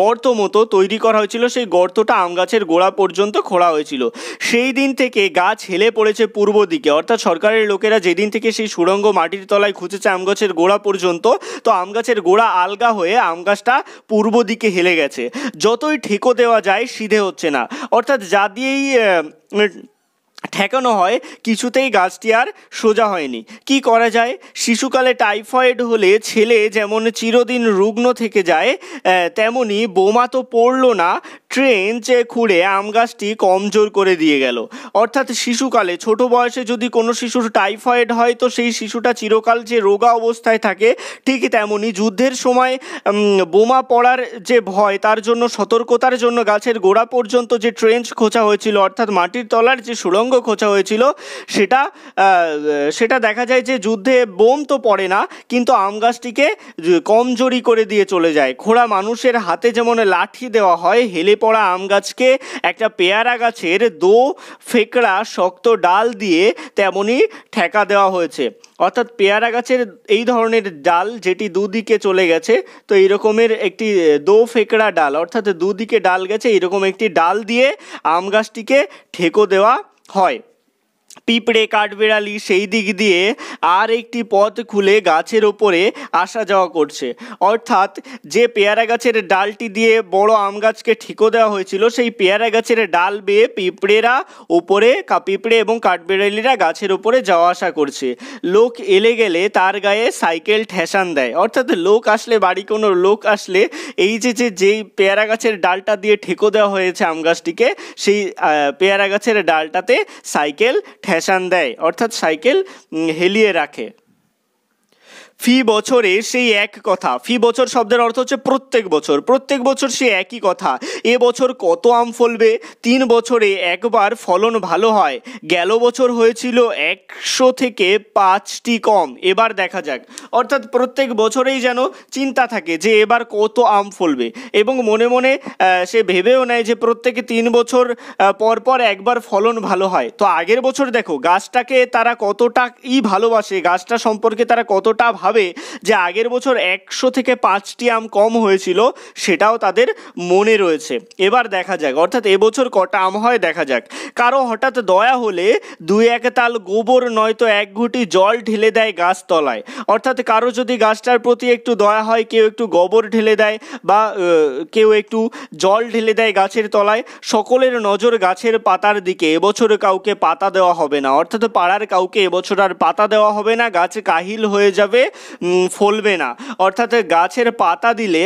A: গর্ত মতো তৈরি করা হয়েছিল সেই গর্তটা আম গাছের গোড়া পর্যন্ত খোঁড়া হয়েছিল সেই দিন থেকে গাছ হেলে পড়েছে পূর্ব দিকে অর্থাৎ সরকারের লোকেরা যেদিন থেকে সেই সুড়ঙ্গ মাটির তলায় খুঁজেছে আম গাছের গোড়া পর্যন্ত তো আম গাছের গোড়া আলগা হয়ে আম গাছটা পূর্ব দিকে হেলে গেছে যতই ঠেকো দেওয়া যায় সিধে হচ্ছে না অর্থাৎ যা দিয়েই ঠেকানো হয় কিছুতেই গাছটি আর সোজা হয়নি কি করা যায় শিশুকালে টাইফয়েড হলে ছেলে যেমন চিরদিন রুগ্ন থেকে যায় তেমনি বোমা তো পড়ল না চে খুঁড়ে আম গাছটি কমজোর করে দিয়ে গেল অর্থাৎ শিশুকালে ছোট বয়সে যদি কোনো শিশুর টাইফয়েড হয় তো সেই শিশুটা চিরকাল যে রোগা অবস্থায় থাকে ঠিক তেমনি যুদ্ধের সময় বোমা পড়ার যে ভয় তার জন্য সতর্কতার জন্য গাছের গোড়া পর্যন্ত যে ট্রেঞ্চ খোঁচা হয়েছিল অর্থাৎ মাটির তলার যে সুড়ঙ্গ খোঁচা হয়েছিল সেটা সেটা দেখা যায় যে যুদ্ধে বোম তো পড়ে না কিন্তু আম গাছটিকে কমজোরি করে দিয়ে চলে যায় খোড়া মানুষের হাতে যেমন লাঠি দেওয়া হয় হেলে পড়া আম গাছকে একটা পেয়ারা গাছের দো ফেকড়া শক্ত ডাল দিয়ে তেমনই ঠেকা দেওয়া হয়েছে অর্থাৎ পেয়ারা গাছের এই ধরনের ডাল যেটি দুদিকে চলে গেছে তো এইরকমের একটি দো ফেকড়া ডাল অর্থাৎ দুদিকে ডাল গেছে এরকম একটি ডাল দিয়ে আম গাছটিকে ঠেকো দেওয়া হয় পিঁপড়ে কাঠবেড়ালি সেই দিক দিয়ে আর একটি পথ খুলে গাছের ওপরে আসা যাওয়া করছে অর্থাৎ যে পেয়ারা গাছের ডালটি দিয়ে বড় আম গাছকে ঠিকো দেওয়া হয়েছিল সেই পেয়ারা গাছের ডাল বেয়ে পিঁপড়েরা ওপরে পিঁপড়ে এবং কাঠবেড়ালিরা গাছের ওপরে যাওয়া আসা করছে লোক এলে গেলে তার গায়ে সাইকেল ঠেসান দেয় অর্থাৎ লোক আসলে বাড়ি কোনো লোক আসলে এই যে যে যেই পেয়ারা গাছের ডালটা দিয়ে ঠেকো দেওয়া হয়েছে আম গাছটিকে সেই পেয়ারা গাছের ডালটাতে সাইকেল হেসান দেয় অর্থাৎ সাইকেল হেলিয়ে রাখে ফি বছরে সেই এক কথা ফি বছর শব্দের অর্থ হচ্ছে প্রত্যেক বছর প্রত্যেক বছর সে একই কথা এ বছর কত আম ফলবে তিন বছরে একবার ফলন ভালো হয় গেল বছর হয়েছিল একশো থেকে পাঁচটি কম এবার দেখা যাক অর্থাৎ প্রত্যেক বছরেই যেন চিন্তা থাকে যে এবার কত আম ফলবে এবং মনে মনে সে ভেবেও নেয় যে প্রত্যেকে তিন বছর পর পর একবার ফলন ভালো হয় তো আগের বছর দেখো গাছটাকে তারা কতটা ই ভালোবাসে গাছটা সম্পর্কে তারা কতটা ভাবে হবে যে আগের বছর একশো থেকে পাঁচটি আম কম হয়েছিল সেটাও তাদের মনে রয়েছে এবার দেখা যাক অর্থাৎ এবছর কটা আম হয় দেখা যাক কারো হঠাৎ দয়া হলে দুই এক তাল গোবর নয়তো এক ঘুটি জল ঢেলে দেয় গাছ তলায় অর্থাৎ কারো যদি গাছটার প্রতি একটু দয়া হয় কেউ একটু গোবর ঢেলে দেয় বা কেউ একটু জল ঢেলে দেয় গাছের তলায় সকলের নজর গাছের পাতার দিকে এবছর কাউকে পাতা দেওয়া হবে না অর্থাৎ পাড়ার কাউকে এবছর আর পাতা দেওয়া হবে না গাছ কাহিল হয়ে যাবে ফলবে না অর্থাৎ গাছের পাতা দিলে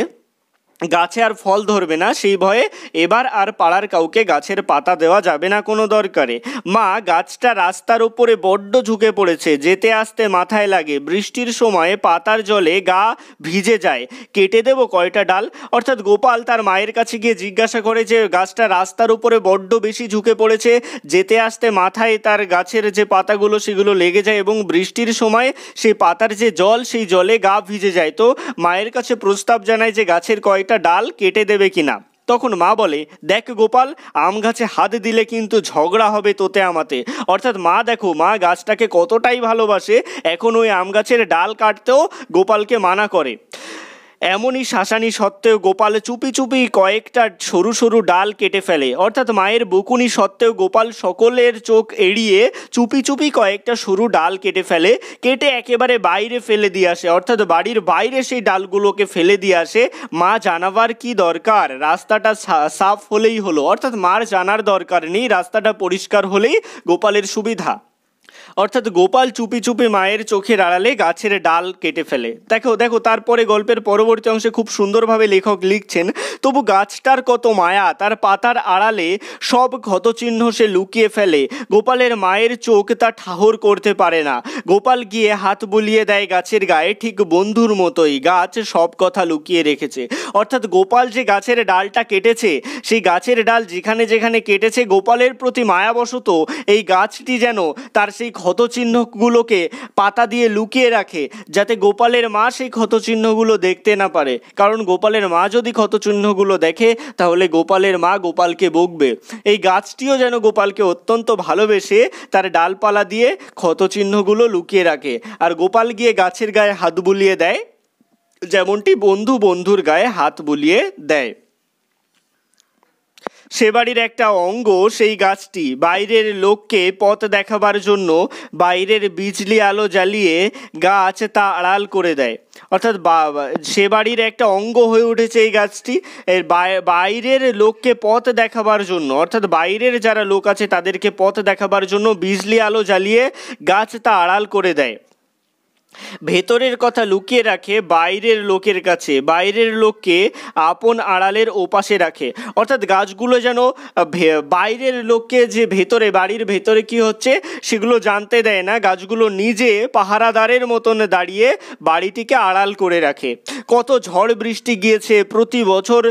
A: গাছে আর ফল ধরবে না সেই ভয়ে এবার আর পাড়ার কাউকে গাছের পাতা দেওয়া যাবে না কোনো দরকারে মা গাছটা রাস্তার ওপরে বড্ড ঝুঁকে পড়েছে যেতে আসতে মাথায় লাগে বৃষ্টির সময়ে পাতার জলে গা ভিজে যায় কেটে দেব কয়টা ডাল অর্থাৎ গোপাল তার মায়ের কাছে গিয়ে জিজ্ঞাসা করে যে গাছটা রাস্তার উপরে বড্ড বেশি ঝুঁকে পড়েছে যেতে আসতে মাথায় তার গাছের যে পাতাগুলো সেগুলো লেগে যায় এবং বৃষ্টির সময় সেই পাতার যে জল সেই জলে গা ভিজে যায় তো মায়ের কাছে প্রস্তাব জানায় যে গাছের কয়েক কয়েকটা ডাল কেটে দেবে কিনা তখন মা বলে দেখ গোপাল আম গাছে হাত দিলে কিন্তু ঝগড়া হবে তোতে আমাতে অর্থাৎ মা দেখো মা গাছটাকে কতটাই ভালোবাসে এখন ওই আম গাছের ডাল কাটতেও গোপালকে মানা করে এমনই শাসানি সত্ত্বেও গোপাল চুপি চুপি কয়েকটা সরু সরু ডাল কেটে ফেলে অর্থাৎ মায়ের বকুনি সত্ত্বেও গোপাল সকলের চোখ এড়িয়ে চুপি চুপি কয়েকটা সরু ডাল কেটে ফেলে কেটে একেবারে বাইরে ফেলে দিয়ে আসে অর্থাৎ বাড়ির বাইরে সেই ডালগুলোকে ফেলে দিয়ে আসে মা জানাবার কি দরকার রাস্তাটা সাফ হলেই হলো অর্থাৎ মার জানার দরকার নেই রাস্তাটা পরিষ্কার হলেই গোপালের সুবিধা অর্থাৎ গোপাল চুপি চুপি মায়ের চোখের আড়ালে গাছের ডাল কেটে ফেলে দেখো দেখো তারপরে গল্পের পরবর্তী অংশে খুব সুন্দরভাবে লেখক লিখছেন তবু গাছটার কত মায়া তার পাতার আড়ালে সব ক্ষতচিহ্ন সে লুকিয়ে ফেলে গোপালের মায়ের চোখ তা ঠাহর করতে পারে না গোপাল গিয়ে হাত বুলিয়ে দেয় গাছের গায়ে ঠিক বন্ধুর মতোই গাছ সব কথা লুকিয়ে রেখেছে অর্থাৎ গোপাল যে গাছের ডালটা কেটেছে সেই গাছের ডাল যেখানে যেখানে কেটেছে গোপালের প্রতি মায়াবশত এই গাছটি যেন তার সেই ক্ষতচিহ্নগুলোকে পাতা দিয়ে লুকিয়ে রাখে যাতে গোপালের মা সেই ক্ষতচিহ্নগুলো দেখতে না পারে কারণ গোপালের মা যদি ক্ষতচিহ্নগুলো দেখে তাহলে গোপালের মা গোপালকে বকবে এই গাছটিও যেন গোপালকে অত্যন্ত ভালোবেসে তার ডালপালা দিয়ে ক্ষতচিহ্নগুলো লুকিয়ে রাখে আর গোপাল গিয়ে গাছের গায়ে হাত বুলিয়ে দেয় যেমনটি বন্ধু বন্ধুর গায়ে হাত বুলিয়ে দেয় সে বাড়ির একটা অঙ্গ সেই গাছটি বাইরের লোককে পথ দেখাবার জন্য বাইরের বিজলি আলো জ্বালিয়ে গাছ তা আড়াল করে দেয় অর্থাৎ সে বাড়ির একটা অঙ্গ হয়ে উঠেছে এই গাছটি এর বাইরের লোককে পথ দেখাবার জন্য অর্থাৎ বাইরের যারা লোক আছে তাদেরকে পথ দেখাবার জন্য বিজলি আলো জ্বালিয়ে গাছ তা আড়াল করে দেয় ভেতরের কথা লুকিয়ে রাখে বাইরের লোকের কাছে বাইরের লোককে আপন আড়ালের ওপাশে রাখে অর্থাৎ গাছগুলো যেন বাইরের লোককে যে ভেতরে বাড়ির ভেতরে কি হচ্ছে সেগুলো জানতে দেয় না গাছগুলো নিজে পাহারাদারের মতন দাঁড়িয়ে বাড়িটিকে আড়াল করে রাখে কত ঝড় বৃষ্টি গিয়েছে প্রতি বছর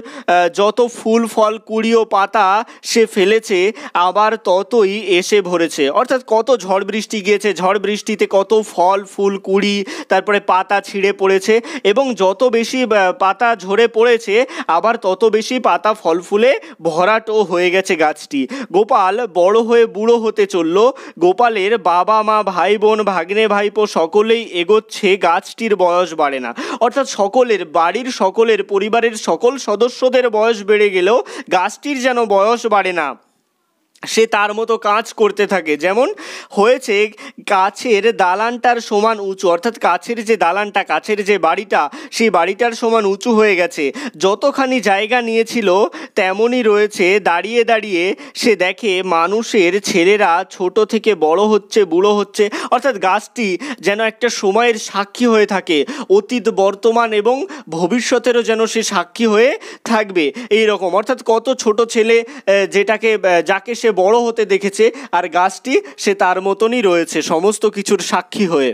A: যত ফুল ফল কুড়িও পাতা সে ফেলেছে আবার ততই এসে ভরেছে অর্থাৎ কত ঝড় বৃষ্টি গিয়েছে ঝড় বৃষ্টিতে কত ফল ফুল কুড়ি তারপরে পাতা ছিঁড়ে পড়েছে এবং যত বেশি পাতা ঝরে পড়েছে আবার তত বেশি পাতা ফল ফুলে ভরাটও হয়ে গেছে গাছটি গোপাল বড় হয়ে বুড়ো হতে চলল গোপালের বাবা মা ভাই বোন ভাগ্নে ভাইপো সকলেই এগোচ্ছে গাছটির বয়স বাড়ে না অর্থাৎ সকলের বাড়ির সকলের পরিবারের সকল সদস্যদের বয়স বেড়ে গেলেও গাছটির যেন বয়স বাড়ে না সে তার মতো কাজ করতে থাকে যেমন হয়েছে কাছের দালানটার সমান উঁচু অর্থাৎ কাছের যে দালানটা কাছের যে বাড়িটা সেই বাড়িটার সমান উঁচু হয়ে গেছে যতখানি জায়গা নিয়েছিল তেমনই রয়েছে দাঁড়িয়ে দাঁড়িয়ে সে দেখে মানুষের ছেলেরা ছোট থেকে বড় হচ্ছে বুড়ো হচ্ছে অর্থাৎ গাছটি যেন একটা সময়ের সাক্ষী হয়ে থাকে অতীত বর্তমান এবং ভবিষ্যতেরও যেন সে সাক্ষী হয়ে থাকবে এই রকম অর্থাৎ কত ছোট ছেলে যেটাকে যাকে সে বড় হতে দেখেছে আর গাছটি সে তার মতনই রয়েছে সমস্ত কিছুর সাক্ষী হয়ে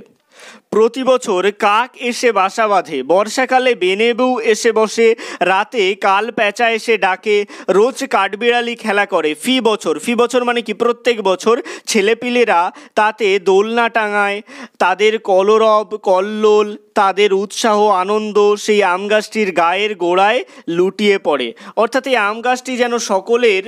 A: প্রতি বছর কাক এসে বাসা বাঁধে বর্ষাকালে বউ এসে বসে রাতে কাল প্যাঁচা এসে ডাকে রোজ কাঠবিড়ালি খেলা করে ফি বছর ফি বছর মানে কি প্রত্যেক বছর ছেলেপিলেরা তাতে দোলনা টাঙায় তাদের কলরব কল্লোল তাদের উৎসাহ আনন্দ সেই আম গাছটির গায়ের গোড়ায় লুটিয়ে পড়ে অর্থাৎ এই আম গাছটি যেন সকলের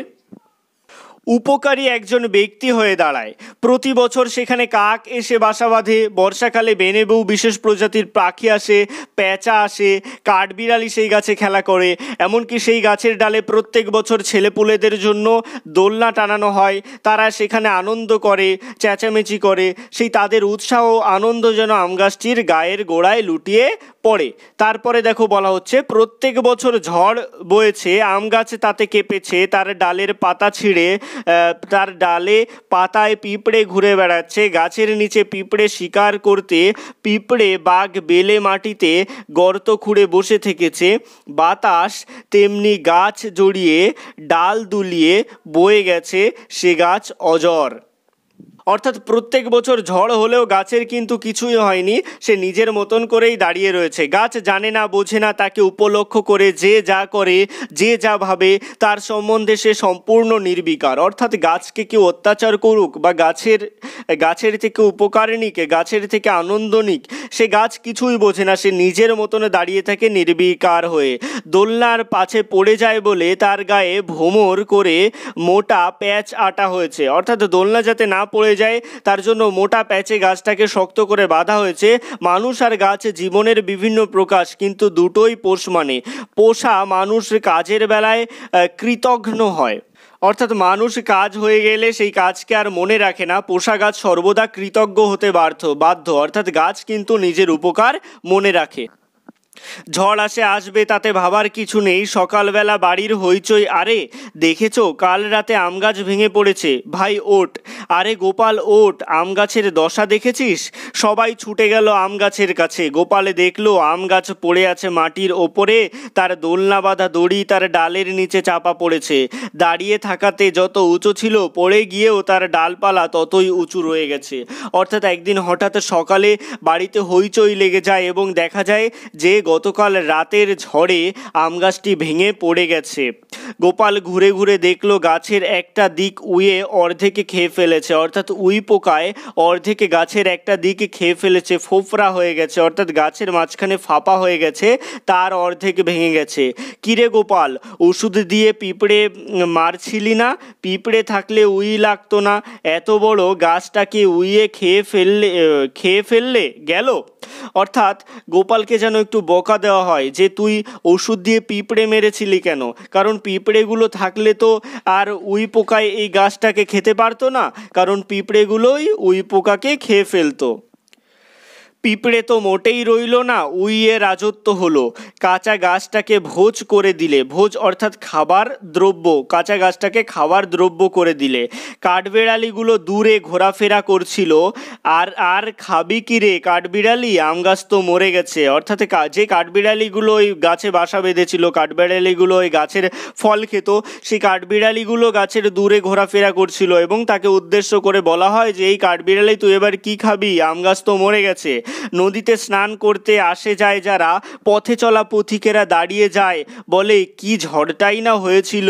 A: উপকারী একজন ব্যক্তি হয়ে দাঁড়ায় প্রতি বছর সেখানে কাক এসে বাসা বাঁধে বর্ষাকালে বউ বিশেষ প্রজাতির পাখি আসে প্যাঁচা আসে কাঠবিড়ালি সেই গাছে খেলা করে এমনকি সেই গাছের ডালে প্রত্যেক বছর ছেলেপুলেদের জন্য দোলনা টানানো হয় তারা সেখানে আনন্দ করে চেঁচামেচি করে সেই তাদের উৎসাহ আনন্দ যেন আম গাছটির গায়ের গোড়ায় লুটিয়ে পড়ে তারপরে দেখো বলা হচ্ছে প্রত্যেক বছর ঝড় বয়েছে আম গাছ তাতে কেঁপেছে তার ডালের পাতা ছিঁড়ে তার ডালে পাতায় পিঁপড়ে ঘুরে বেড়াচ্ছে গাছের নিচে পিঁপড়ে শিকার করতে পিঁপড়ে বাঘ বেলে মাটিতে গর্ত খুঁড়ে বসে থেকেছে বাতাস তেমনি গাছ জড়িয়ে ডাল দুলিয়ে বয়ে গেছে সে গাছ অজর অর্থাৎ প্রত্যেক বছর ঝড় হলেও গাছের কিন্তু কিছুই হয়নি সে নিজের মতন করেই দাঁড়িয়ে রয়েছে গাছ জানে না বোঝে না তাকে উপলক্ষ করে যে যা করে যে যা ভাবে তার সম্বন্ধে সে সম্পূর্ণ নির্বিকার অর্থাৎ গাছকে কেউ অত্যাচার করুক বা গাছের গাছের থেকে উপকার নিক গাছের থেকে আনন্দ নিক সে গাছ কিছুই বোঝে না সে নিজের মতন দাঁড়িয়ে থাকে নির্বিকার হয়ে দোলনার পাছে পড়ে যায় বলে তার গায়ে ভোমর করে মোটা প্যাচ আটা হয়েছে অর্থাৎ দোলনা যাতে না পড়ে হয়ে যায় তার জন্য মোটা প্যাচে গাছটাকে শক্ত করে বাঁধা হয়েছে মানুষ আর গাছ জীবনের বিভিন্ন প্রকাশ কিন্তু দুটোই পোষ মানে পোষা মানুষ কাজের বেলায় কৃতঘ্ন হয় অর্থাৎ মানুষ কাজ হয়ে গেলে সেই কাজকে আর মনে রাখে না পোষা গাছ সর্বদা কৃতজ্ঞ হতে বাধ্য বাধ্য অর্থাৎ গাছ কিন্তু নিজের উপকার মনে রাখে ঝড় আসে আসবে তাতে ভাবার কিছু নেই সকালবেলা বাড়ির হইচই আরে দেখেছ কাল রাতে আম গাছ ভেঙে পড়েছে ভাই ওট আরে গোপাল ওট আম গাছের দশা দেখেছিস সবাই ছুটে গেল আম গাছের কাছে গোপালে দেখলো আম গাছ পড়ে আছে মাটির ওপরে তার দোলনা বাঁধা দড়ি তার ডালের নিচে চাপা পড়েছে দাঁড়িয়ে থাকাতে যত উঁচু ছিল পড়ে গিয়েও তার ডালপালা ততই উঁচু রয়ে গেছে অর্থাৎ একদিন হঠাৎ সকালে বাড়িতে হইচই লেগে যায় এবং দেখা যায় যে গতকাল রাতের ঝড়ে আম গাছটি ভেঙে পড়ে গেছে গোপাল ঘুরে ঘুরে দেখলো গাছের একটা দিক উয়ে অর্ধেকে খেয়ে ফেলেছে অর্থাৎ উই পোকায় অর্ধেকে গাছের একটা দিক খেয়ে ফেলেছে ফোফরা হয়ে গেছে অর্থাৎ গাছের মাঝখানে ফাঁপা হয়ে গেছে তার অর্ধেক ভেঙে গেছে কিরে গোপাল ওষুধ দিয়ে পিঁপড়ে মারছিলি না পিঁপড়ে থাকলে উই লাগতো না এত বড় গাছটাকে উইয়ে খেয়ে ফেললে খেয়ে ফেললে গেল অর্থাৎ গোপালকে যেন একটু বকা দেওয়া হয় যে তুই ওষুধ দিয়ে পিঁপড়ে মেরেছিলি কেন কারণ পিঁপড়েগুলো থাকলে তো আর উই পোকায় এই গাছটাকে খেতে পারতো না কারণ পিঁপড়েগুলোই উই পোকাকে খেয়ে ফেলতো পিঁপড়ে তো মোটেই রইল না উইয়ে রাজত্ব হলো কাঁচা গাছটাকে ভোজ করে দিলে ভোজ অর্থাৎ খাবার দ্রব্য কাঁচা গাছটাকে খাবার দ্রব্য করে দিলে কাঠবেড়ালিগুলো দূরে ঘোরাফেরা করছিল আর আর খাবি কি রে কাঠবিড়ালি আম গাছ তো মরে গেছে অর্থাৎ যে কাঠবিড়ালিগুলো ওই গাছে বাসা বেঁধেছিল কাঠবিড়ালিগুলো ওই গাছের ফল খেত সেই কাঠবিড়ালিগুলো গাছের দূরে ঘোরাফেরা করছিল এবং তাকে উদ্দেশ্য করে বলা হয় যে এই কাঠবিড়ালি তুই এবার কি খাবি আম গাছ তো মরে গেছে নদীতে স্নান করতে আসে যায় যারা পথে চলা পথিকেরা দাঁড়িয়ে যায় বলে কি ঝড়টাই না হয়েছিল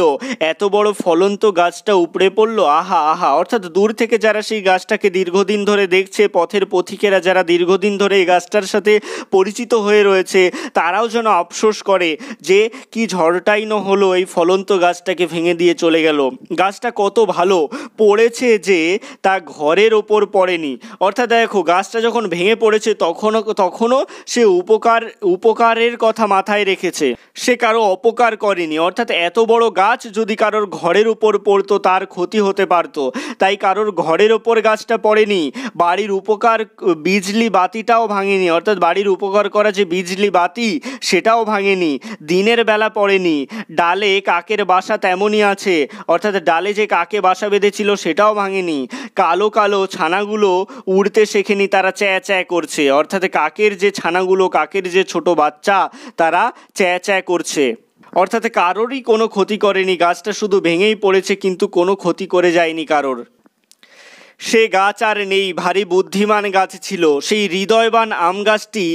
A: এত বড় ফলন্ত গাছটা উপড়ে পড়ল আহা আহা অর্থাৎ দূর থেকে যারা সেই গাছটাকে দীর্ঘদিন ধরে দেখছে পথের পথিকেরা যারা দীর্ঘদিন ধরে এই গাছটার সাথে পরিচিত হয়ে রয়েছে তারাও যেন আফসোস করে যে কি ঝড়টাই না হলো এই ফলন্ত গাছটাকে ভেঙে দিয়ে চলে গেল গাছটা কত ভালো পড়েছে যে তা ঘরের ওপর পড়েনি অর্থাৎ দেখো গাছটা যখন ভেঙে পড়েছে তখনও তখনও সে উপকার উপকারের কথা মাথায় রেখেছে সে কারো অপকার করেনি অর্থাৎ এত বড় গাছ যদি কারোর ঘরের উপর পড়তো তার ক্ষতি হতে পারত তাই কারোর ঘরের ওপর গাছটা পড়েনি বাড়ির উপকার বিজলি বাতিটাও ভাঙেনি অর্থাৎ বাড়ির উপকার করা যে বিজলি বাতি সেটাও ভাঙেনি দিনের বেলা পড়েনি ডালে কাকের বাসা তেমনই আছে অর্থাৎ ডালে যে কাকে বাসা বেঁধেছিল সেটাও ভাঙেনি কালো কালো ছানাগুলো উড়তে শেখেনি তারা চ্যা চ্যা করছে করছে অর্থাৎ কাকের যে ছানাগুলো কাকের যে ছোট বাচ্চা তারা চ্যা চ্যা করছে অর্থাৎ কারোরই কোনো ক্ষতি করেনি গাছটা শুধু ভেঙেই পড়েছে কিন্তু কোনো ক্ষতি করে যায়নি কারোর সে গাছ আর নেই ভারী বুদ্ধিমান গাছ ছিল সেই হৃদয়বান আম গাছটি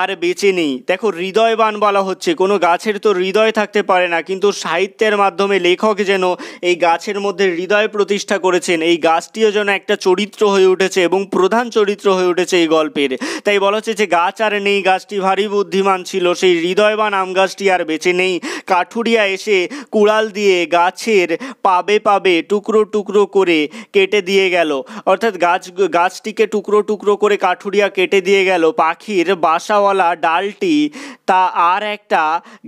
A: আর বেঁচে নেই দেখো হৃদয়বান বলা হচ্ছে কোনো গাছের তো হৃদয় থাকতে পারে না কিন্তু সাহিত্যের মাধ্যমে লেখক যেন এই গাছের মধ্যে হৃদয় প্রতিষ্ঠা করেছেন এই গাছটিও যেন একটা চরিত্র হয়ে উঠেছে এবং প্রধান চরিত্র হয়ে উঠেছে এই গল্পের তাই বলা হচ্ছে যে গাছ আর নেই গাছটি ভারী বুদ্ধিমান ছিল সেই হৃদয়বান আম গাছটি আর বেঁচে নেই কাঠুরিয়া এসে কুড়াল দিয়ে গাছের পাবে পাবে টুকরো টুকরো করে কেটে দিয়ে গেল অর্থাৎ গাছ গাছটিকে টুকরো টুকরো করে কাঠুরিয়া কেটে দিয়ে গেল পাখির বাসাওয়ালা ডালটি তা আর একটা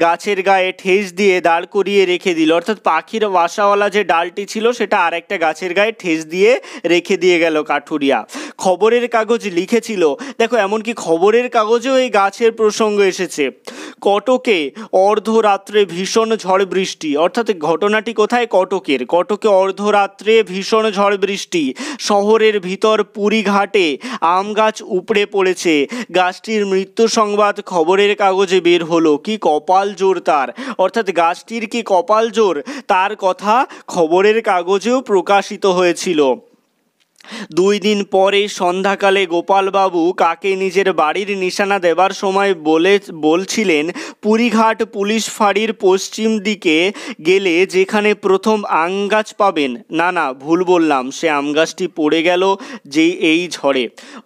A: গাছের গায়ে ঠেস দিয়ে দাঁড় করিয়ে রেখে দিল অর্থাৎ পাখির বাসাওয়ালা যে ডালটি ছিল সেটা আর একটা গাছের গায়ে ঠেস দিয়ে রেখে দিয়ে গেল কাঠুরিয়া খবরের কাগজ লিখেছিল দেখো এমনকি খবরের কাগজেও এই গাছের প্রসঙ্গ এসেছে কটকে অর্ধরাত্রে ভীষণ ঝড় বৃষ্টি অর্থাৎ ঘটনাটি কোথায় কটকের কটকে অর্ধরাত্রে ভীষণ ঝড় বৃষ্টি শহরের ভিতর পুরীঘাটে আম গাছ উপড়ে পড়েছে গাছটির মৃত্যু সংবাদ খবরের কাগজে বের হলো কি কপাল জোর তার অর্থাৎ গাছটির কি কপাল জোর তার কথা খবরের কাগজেও প্রকাশিত হয়েছিল দুই দিন পরে সন্ধ্যাকালে গোপালবাবু কাকে নিজের বাড়ির নিশানা দেবার সময় বলে বলছিলেন পুরীঘাট পুলিশ ফাঁড়ির পশ্চিম দিকে গেলে যেখানে প্রথম আম গাছ পাবেন না না ভুল বললাম সে আম গাছটি পড়ে গেল যে এই ঝড়ে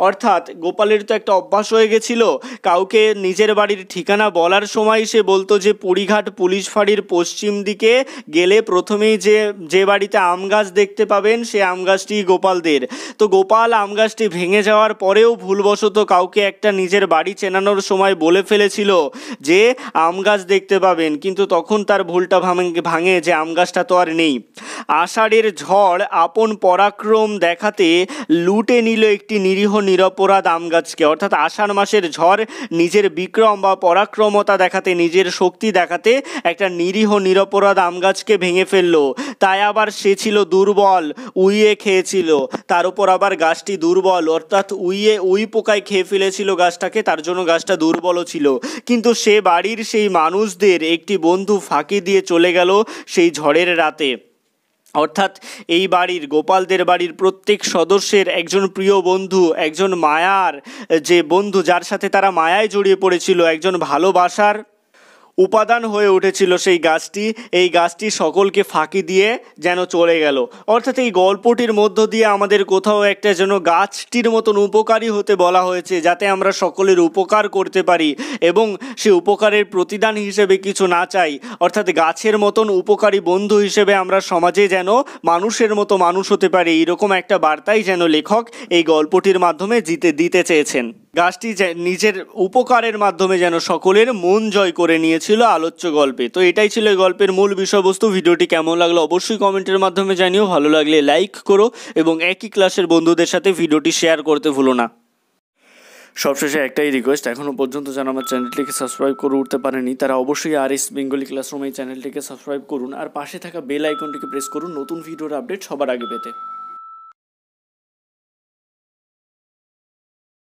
A: অর্থাৎ গোপালের তো একটা অভ্যাস হয়ে গেছিল কাউকে নিজের বাড়ির ঠিকানা বলার সময় সে বলতো যে পুরীঘাট পুলিশ ফাঁড়ির পশ্চিম দিকে গেলে প্রথমেই যে যে বাড়িতে আম গাছ দেখতে পাবেন সে আম গাছটি গোপালদের তো গোপাল আম গাছটি ভেঙে যাওয়ার পরেও ভুলবশত কাউকে একটা নিজের বাড়ি চেনানোর সময় বলে ফেলেছিল যে আম গাছ দেখতে পাবেন কিন্তু তখন তার ভুলটা ভাঙে যে আম গাছটা তো আর নেই আষাঢ়ের ঝড় আপন পরাক্রম দেখাতে লুটে নিল একটি নিরীহ নিরপরাধ আম গাছকে অর্থাৎ আষাঢ় মাসের ঝড় নিজের বিক্রম বা পরাক্রমতা দেখাতে নিজের শক্তি দেখাতে একটা নিরীহ নিরপরাধ আম গাছকে ভেঙে ফেললো তাই আবার সে ছিল দুর্বল উইয়ে খেয়েছিল তার উপর আবার গাছটি দুর্বল অর্থাৎ উইয়ে উই পোকায় খেয়ে ফেলেছিল গাছটাকে তার জন্য গাছটা দুর্বলও ছিল কিন্তু সে বাড়ির সেই মানুষদের একটি বন্ধু ফাঁকি দিয়ে চলে গেল সেই ঝড়ের রাতে অর্থাৎ এই বাড়ির গোপালদের বাড়ির প্রত্যেক সদস্যের একজন প্রিয় বন্ধু একজন মায়ার যে বন্ধু যার সাথে তারা মায়ায় জড়িয়ে পড়েছিল একজন ভালোবাসার উপাদান হয়ে উঠেছিল সেই গাছটি এই গাছটি সকলকে ফাঁকি দিয়ে যেন চলে গেল অর্থাৎ এই গল্পটির মধ্য দিয়ে আমাদের কোথাও একটা যেন গাছটির মতন উপকারী হতে বলা হয়েছে যাতে আমরা সকলের উপকার করতে পারি এবং সে উপকারের প্রতিদান হিসেবে কিছু না চাই অর্থাৎ গাছের মতন উপকারী বন্ধু হিসেবে আমরা সমাজে যেন মানুষের মতো মানুষ হতে পারি এইরকম একটা বার্তাই যেন লেখক এই গল্পটির মাধ্যমে জিতে দিতে চেয়েছেন গাছটি নিজের উপকারের মাধ্যমে যেন সকলের মন জয় করে নিয়েছিল আলোচ্য গল্পে তো এটাই ছিল গল্পের মূল বিষয়বস্তু ভিডিওটি কেমন লাগলো অবশ্যই কমেন্টের মাধ্যমে জানিও ভালো লাগলে লাইক করো এবং একই ক্লাসের বন্ধুদের সাথে ভিডিওটি শেয়ার করতে ভুলো না সবশেষে একটাই রিকোয়েস্ট এখনও পর্যন্ত যারা আমার চ্যানেলটিকে সাবস্ক্রাইব করে উঠতে পারেনি তারা অবশ্যই আর এস বেঙ্গলি ক্লাসরুম এই চ্যানেলটিকে সাবস্ক্রাইব করুন আর পাশে থাকা বেল আইকনটিকে প্রেস করুন নতুন ভিডিওর আপডেট সবার আগে পেতে